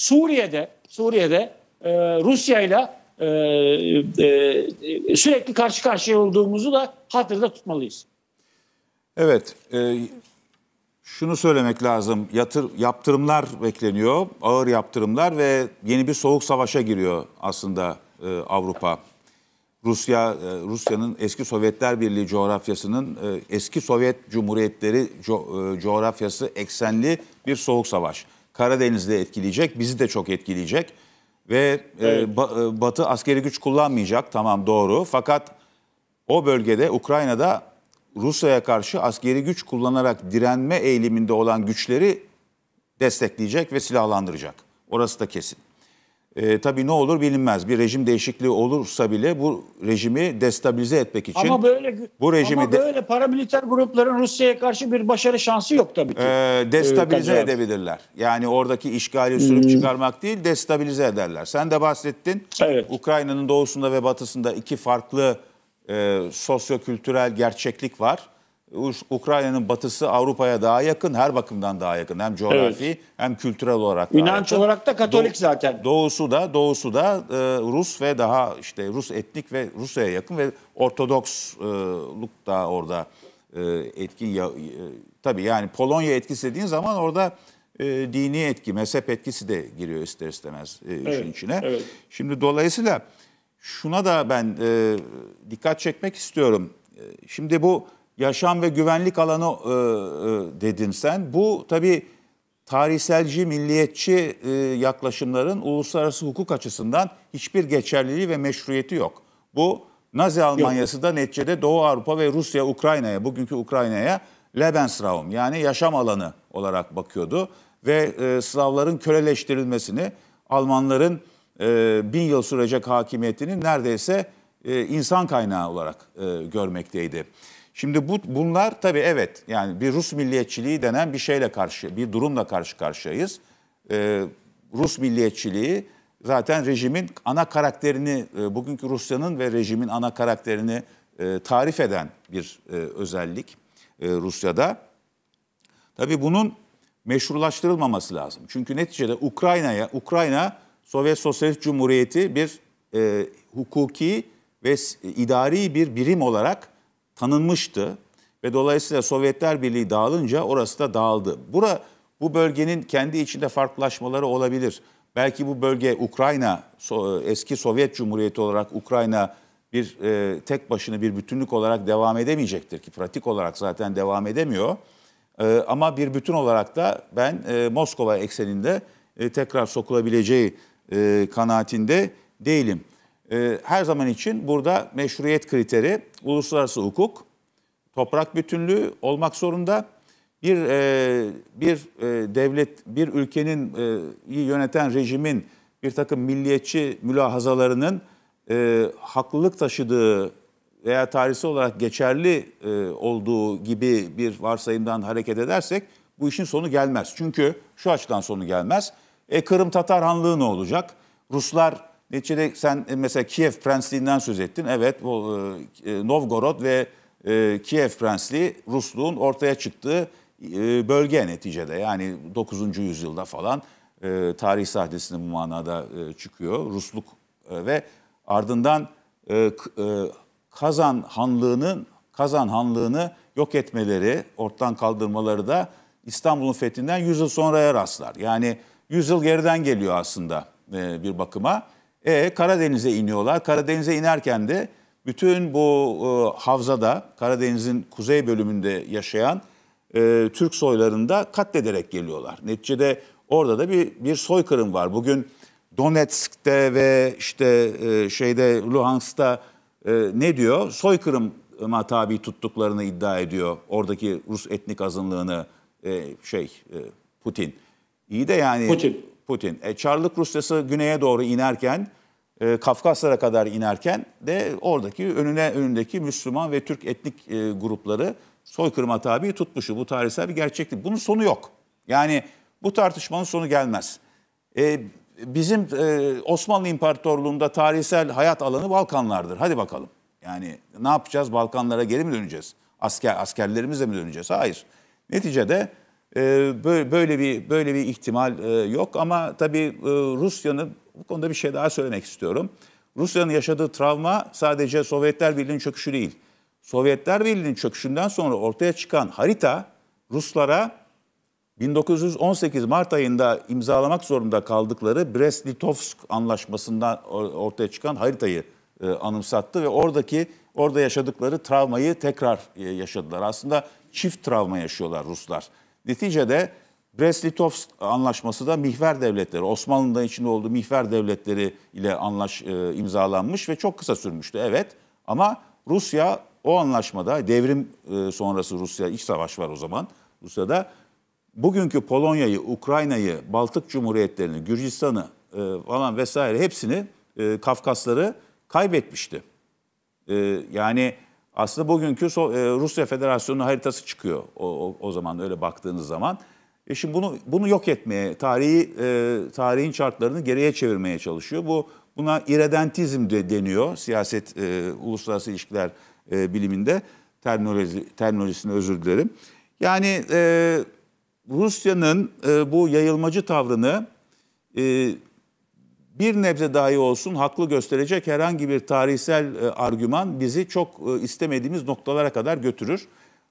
Suriye'de Suriye'de e, Rusya ile e, e, e, sürekli karşı karşıya olduğumuzu da hatırda tutmalıyız. Evet, e, şunu söylemek lazım. Yatır, yaptırımlar bekleniyor, ağır yaptırımlar ve yeni bir soğuk savaşa giriyor aslında e, Avrupa. Rusya, e, Rusya'nın eski Sovyetler Birliği coğrafyasının e, eski Sovyet Cumhuriyetleri co, e, coğrafyası eksenli bir soğuk savaş. Karadeniz'de etkileyecek, bizi de çok etkileyecek. Ve e, evet. e, ba, Batı askeri güç kullanmayacak, tamam doğru. Fakat o bölgede Ukrayna'da Rusya'ya karşı askeri güç kullanarak direnme eğiliminde olan güçleri destekleyecek ve silahlandıracak. Orası da kesin. E, tabii ne olur bilinmez. Bir rejim değişikliği olursa bile bu rejimi destabilize etmek için. Ama böyle bu rejimi ama böyle paramiliter grupların Rusya'ya karşı bir başarı şansı yok tabii ki. E, destabilize e, edebilirler. Yani oradaki işgali hmm. sürüp hmm. çıkarmak değil, destabilize ederler. Sen de bahsettin. Evet. Ukrayna'nın doğusunda ve batısında iki farklı e, sosyo-kültürel gerçeklik var. Ukrayna'nın batısı Avrupa'ya daha yakın, her bakımdan daha yakın. Hem coğrafi evet. hem kültürel olarak. İnanç yakın. olarak da Katolik Doğu, zaten. Doğusu da doğusu da e, Rus ve daha işte Rus etnik ve Rusya'ya yakın ve Ortodoksluk e, da orada e, etkin. Ya, e, tabii yani Polonya etkisi dediğin zaman orada e, dini etki, mezhep etkisi de giriyor ister istemez e, işin içine. Evet. Şimdi dolayısıyla şuna da ben e, dikkat çekmek istiyorum. E, şimdi bu yaşam ve güvenlik alanı e, e, dedin sen. Bu tabii tarihselci, milliyetçi e, yaklaşımların uluslararası hukuk açısından hiçbir geçerliliği ve meşruiyeti yok. Bu Nazi Almanyası da neticede Doğu Avrupa ve Rusya, Ukrayna'ya, bugünkü Ukrayna'ya Lebensraum yani yaşam alanı olarak bakıyordu. Ve e, Slavların köleleştirilmesini, Almanların e, bin yıl sürecek hakimiyetini neredeyse e, insan kaynağı olarak e, görmekteydi. Şimdi bu bunlar tabii evet yani bir Rus milliyetçiliği denen bir şeyle karşı bir durumla karşı karşıyayız. Ee, Rus milliyetçiliği zaten rejimin ana karakterini e, bugünkü Rusya'nın ve rejimin ana karakterini e, tarif eden bir e, özellik e, Rusya'da. Tabii bunun meşrulaştırılmaması lazım. Çünkü neticede Ukrayna'ya Ukrayna Sovyet Sosyalist Cumhuriyeti bir e, hukuki ve idari bir birim olarak tanınmıştı ve dolayısıyla Sovyetler Birliği dağılınca orası da dağıldı. Bura bu bölgenin kendi içinde farklılaşmaları olabilir. Belki bu bölge Ukrayna eski Sovyet Cumhuriyeti olarak Ukrayna bir e, tek başına bir bütünlük olarak devam edemeyecektir ki pratik olarak zaten devam edemiyor. E, ama bir bütün olarak da ben e, Moskova ekseninde e, tekrar sokulabileceği e, kanaatinde değilim. Ee, her zaman için burada meşruiyet kriteri uluslararası hukuk, toprak bütünlüğü olmak zorunda. Bir e, bir e, devlet, bir ülkenin e, yöneten rejimin bir takım milliyetçi mülahazalarının e, haklılık taşıdığı veya tarihsel olarak geçerli e, olduğu gibi bir varsayımdan hareket edersek bu işin sonu gelmez. Çünkü şu açıdan sonu gelmez. E Kırım Tatar Hanlığı ne olacak? Ruslar Neticede sen e, mesela Kiev Prensliğinden söz ettin. Evet, bu, e, e, Novgorod ve e, Kiev Prensliği Rusluğun ortaya çıktığı e, bölge neticede. Yani 9. yüzyılda falan e, tarih sahnesinde bu manada e, çıkıyor. Rusluk e, ve ardından e, e, Kazan Hanlığı'nın Kazan Hanlığı'nı yok etmeleri, ortadan kaldırmaları da İstanbul'un fethinden 100 yıl sonraya rastlar. Yani 100 yıl geriden geliyor aslında e, bir bakıma. E, Karadeniz'e iniyorlar. Karadeniz'e inerken de bütün bu e, havzada Karadeniz'in kuzey bölümünde yaşayan e, Türk soylarında katlederek geliyorlar. Neticede orada da bir bir soykırım var. Bugün Donetsk'te ve işte e, şeyde Luhansk'ta e, ne diyor? Soykırıma tabi tuttuklarını iddia ediyor oradaki Rus etnik azınlığını e, şey e, Putin. İyi de yani Putin. Putin. E, Çarlık Rusyası güneye doğru inerken, e, Kafkaslara kadar inerken de oradaki önüne önündeki Müslüman ve Türk etnik e, grupları soykırıma tabi tutmuşu. Bu tarihsel bir gerçeklik. Bunun sonu yok. Yani bu tartışmanın sonu gelmez. E, bizim e, Osmanlı İmparatorluğu'nda tarihsel hayat alanı Balkanlardır. Hadi bakalım. Yani ne yapacağız? Balkanlara geri mi döneceğiz? Asker askerlerimize mi döneceğiz? Hayır. Neticede ee, böyle bir böyle bir ihtimal e, yok ama tabii e, Rusya'nın bu konuda bir şey daha söylemek istiyorum. Rusya'nın yaşadığı travma sadece Sovyetler Birliği'nin çöküşü değil. Sovyetler Birliği'nin çöküşünden sonra ortaya çıkan harita Ruslara 1918 Mart ayında imzalamak zorunda kaldıkları Brest-Litovsk anlaşmasından ortaya çıkan haritayı e, anımsattı ve oradaki orada yaşadıkları travmayı tekrar yaşadılar. Aslında çift travma yaşıyorlar Ruslar. Neticede Brest-Litovsk anlaşması da mihver devletleri, Osmanlı'nın da içinde olduğu mihver devletleri ile anlaş e, imzalanmış ve çok kısa sürmüştü evet. Ama Rusya o anlaşmada devrim e, sonrası Rusya iç savaş var o zaman Rusya'da bugünkü Polonya'yı, Ukrayna'yı, Baltık Cumhuriyetlerini, Gürcistan'ı e, falan vesaire hepsini e, Kafkasları kaybetmişti. E, yani aslında bugünkü e, Rusya Federasyonu haritası çıkıyor o, o, o zaman öyle baktığınız zaman. E şimdi bunu bunu yok etmeye, tarihi e, tarihin şartlarını geriye çevirmeye çalışıyor. Bu buna irredentizm de deniyor siyaset e, uluslararası ilişkiler e, biliminde terminoloji terminolojisine özür dilerim. Yani e, Rusya'nın e, bu yayılmacı tavrını e, bir nebze dahi olsun haklı gösterecek herhangi bir tarihsel e, argüman bizi çok e, istemediğimiz noktalara kadar götürür.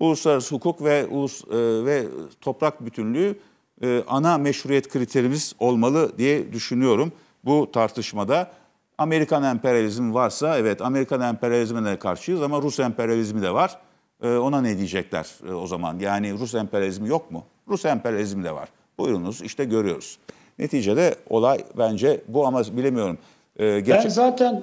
Uluslararası hukuk ve ulus e, ve toprak bütünlüğü e, ana meşruiyet kriterimiz olmalı diye düşünüyorum bu tartışmada. Amerikan emperyalizmi varsa evet Amerikan emperyalizmine karşıyız ama Rus emperyalizmi de var. E, ona ne diyecekler e, o zaman? Yani Rus emperyalizmi yok mu? Rus emperyalizmi de var. Buyurunuz işte görüyoruz. Neticede olay bence bu ama bilemiyorum. E, gerçek... Ben zaten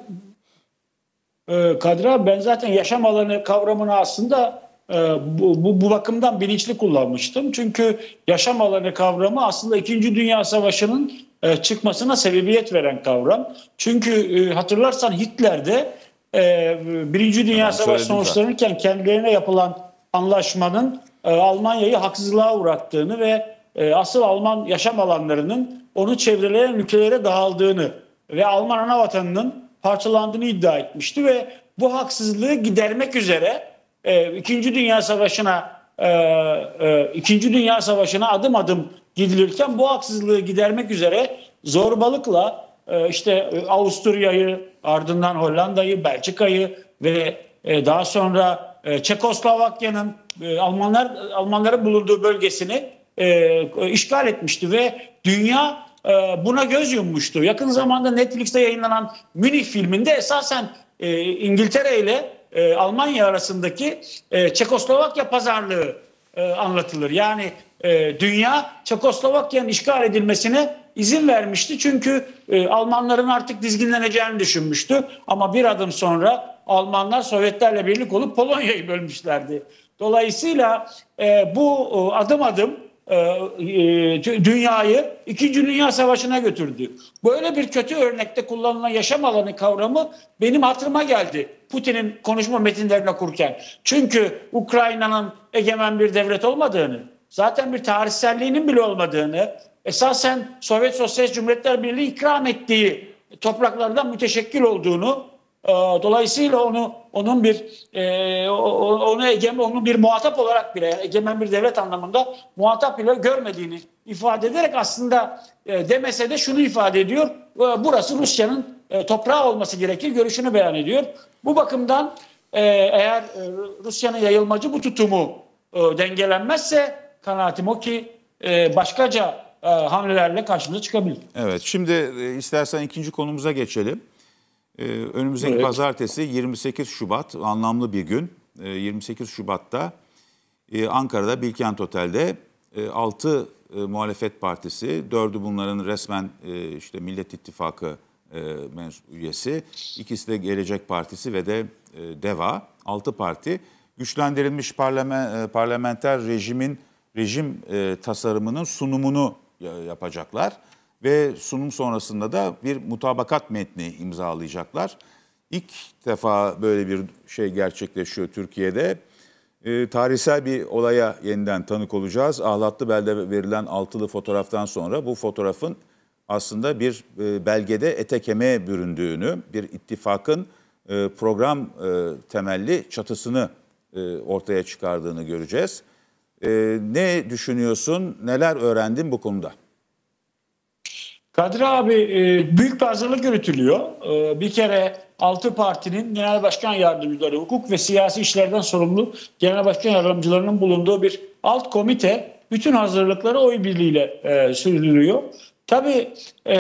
e, Kadir ben zaten yaşam alanı kavramını aslında e, bu, bu, bu bakımdan bilinçli kullanmıştım. Çünkü yaşam alanı kavramı aslında 2. Dünya Savaşı'nın e, çıkmasına sebebiyet veren kavram. Çünkü e, hatırlarsan Hitler'de e, Birinci Dünya tamam, Savaşı sonuçlanırken kendilerine yapılan anlaşmanın e, Almanya'yı haksızlığa uğrattığını ve ee, asıl Alman yaşam alanlarının onu çevreleyen ülkelere dağıldığını ve Alman ana vatanının parçalandığını iddia etmişti ve bu haksızlığı gidermek üzere e, İkinci Dünya Savaşı'na e, e, İkinci Dünya Savaşı'na adım adım gidilirken bu haksızlığı gidermek üzere zorbalıkla e, işte e, Avusturya'yı ardından Hollanda'yı, Belçika'yı ve e, daha sonra e, Çekoslovakya'nın e, Almanlar Almanların bulunduğu bölgesini e, işgal etmişti ve dünya e, buna göz yummuştu. Yakın zamanda Netflix'te yayınlanan Münih filminde esasen e, İngiltere ile e, Almanya arasındaki e, Çekoslovakya pazarlığı e, anlatılır. Yani e, dünya Çekoslovakya'nın işgal edilmesine izin vermişti. Çünkü e, Almanların artık dizginleneceğini düşünmüştü. Ama bir adım sonra Almanlar Sovyetlerle birlik olup Polonya'yı bölmüşlerdi. Dolayısıyla e, bu adım adım e, e, dünyayı İkinci Dünya Savaşı'na götürdü. Böyle bir kötü örnekte kullanılan yaşam alanı kavramı benim hatırıma geldi Putin'in konuşma metinlerini okurken. Çünkü Ukrayna'nın egemen bir devlet olmadığını, zaten bir tarihselliğinin bile olmadığını, esasen Sovyet Sosyalist Cumhuriyetler Birliği ikram ettiği topraklardan müteşekkil olduğunu ee, dolayısıyla onu onun bir e, onu egemen onun bir muhatap olarak bile yani egemen bir devlet anlamında muhatap bile görmediğini ifade ederek aslında e, demese de şunu ifade ediyor. E, burası Rusya'nın e, toprağı olması gerekir görüşünü beyan ediyor. Bu bakımdan e, eğer e, Rusya'nın yayılmacı bu tutumu e, dengelenmezse kanaatim o ki e, başkaca e, hamlelerle karşımıza çıkabilir. Evet şimdi e, istersen ikinci konumuza geçelim. Ee, önümüzdeki evet. pazartesi 28 Şubat anlamlı bir gün. 28 ee, Şubat'ta e, Ankara'da Bilkent Otel'de e, 6 e, muhalefet partisi, 4'ü bunların resmen e, işte Millet İttifakı üyesi, ikisi de Gelecek Partisi ve de DEVA. 6 parti güçlendirilmiş parlamenter rejimin rejim e, tasarımının sunumunu yapacaklar ve sunum sonrasında da bir mutabakat metni imzalayacaklar. İlk defa böyle bir şey gerçekleşiyor Türkiye'de. E, tarihsel bir olaya yeniden tanık olacağız. Ahlatlı Bel'de verilen altılı fotoğraftan sonra bu fotoğrafın aslında bir e, belgede ete kemiğe büründüğünü, bir ittifakın e, program e, temelli çatısını e, ortaya çıkardığını göreceğiz. E, ne düşünüyorsun, neler öğrendin bu konuda? Kadir abi e, büyük bir hazırlık yürütülüyor. E, bir kere altı partinin genel başkan yardımcıları, hukuk ve siyasi işlerden sorumlu genel başkan yardımcılarının bulunduğu bir alt komite bütün hazırlıkları oy birliğiyle e, sürdürüyor. Tabii e,